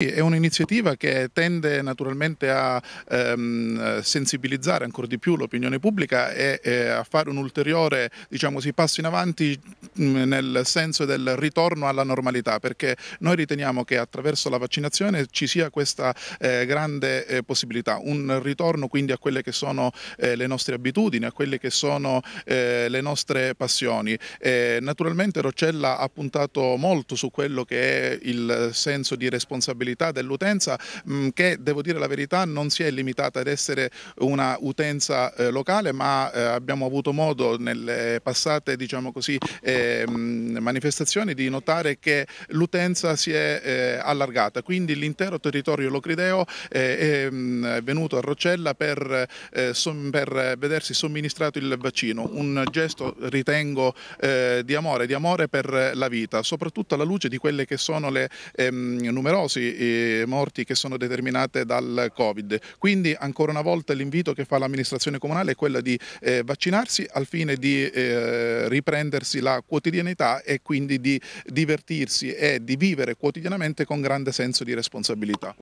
È un'iniziativa che tende naturalmente a ehm, sensibilizzare ancora di più l'opinione pubblica e, e, eh, a fare un ulteriore diciamo, passo in avanti Mm, nel senso del ritorno alla normalità perché noi riteniamo che attraverso la vaccinazione ci sia questa eh, grande eh, possibilità, un ritorno quindi a quelle che sono eh, le nostre abitudini, a quelle che sono eh, le nostre passioni. Eh, naturalmente Roccella ha puntato molto su quello che è il senso di responsabilità dell'utenza mm, che devo dire la verità non si è limitata ad essere una utenza eh, locale ma abbiamo avuto modo nelle passate diciamo così, eh, Ehm, manifestazioni di notare che l'utenza si è eh, allargata, quindi l'intero territorio locrideo eh, è mm, venuto a Roccella per, eh, per, vedersi somministrato il vaccino, un gesto ritengo eh, di amore, di amore per la vita, soprattutto alla luce di quelle che sono le ehm, numerose eh, morti che sono determinate dal Covid. Quindi ancora una volta l'invito che fa l'amministrazione comunale è quella di vaccinarsi al fine di riprendersi la quotidianità quotidianità e quindi di divertirsi e di vivere quotidianamente con grande senso di responsabilità.